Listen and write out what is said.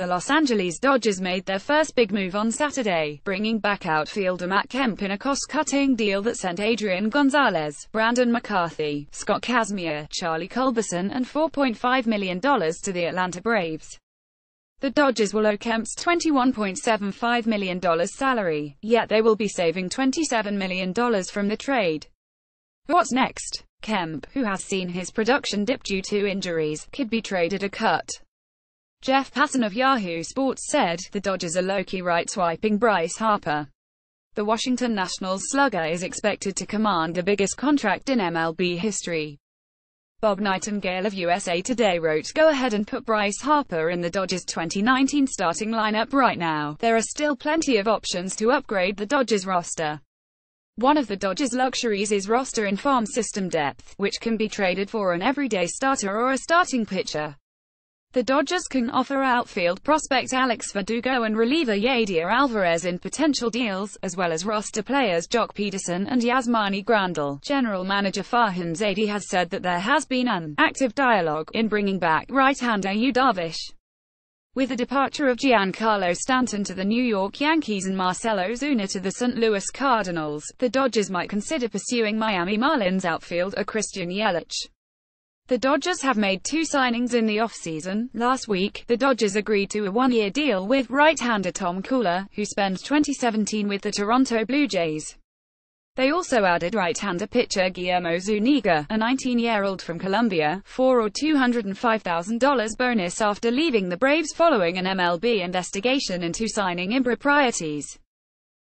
The Los Angeles Dodgers made their first big move on Saturday, bringing back outfielder Matt Kemp in a cost-cutting deal that sent Adrian Gonzalez, Brandon McCarthy, Scott Kazmir, Charlie Culberson and $4.5 million to the Atlanta Braves. The Dodgers will owe Kemp's $21.75 million salary, yet they will be saving $27 million from the trade. What's next? Kemp, who has seen his production dip due to injuries, could be traded a cut. Jeff Passan of Yahoo Sports said, the Dodgers are low-key right-swiping Bryce Harper. The Washington Nationals slugger is expected to command the biggest contract in MLB history. Bob Nightingale of USA Today wrote, Go ahead and put Bryce Harper in the Dodgers 2019 starting lineup right now. There are still plenty of options to upgrade the Dodgers roster. One of the Dodgers' luxuries is roster and farm system depth, which can be traded for an everyday starter or a starting pitcher. The Dodgers can offer outfield prospect Alex Verdugo and reliever Yadier Alvarez in potential deals, as well as roster players Jock Peterson and Yasmani Grandal. General manager Farhan Zaidi has said that there has been an active dialogue in bringing back right-hander Yu Darvish. With the departure of Giancarlo Stanton to the New York Yankees and Marcelo Zuna to the St. Louis Cardinals, the Dodgers might consider pursuing Miami Marlins outfielder Christian Yelich. The Dodgers have made two signings in the offseason. Last week, the Dodgers agreed to a one-year deal with right-hander Tom Cooler, who spent 2017 with the Toronto Blue Jays. They also added right-hander pitcher Guillermo Zuniga, a 19-year-old from Colombia, for a $205,000 bonus after leaving the Braves following an MLB investigation into signing improprieties.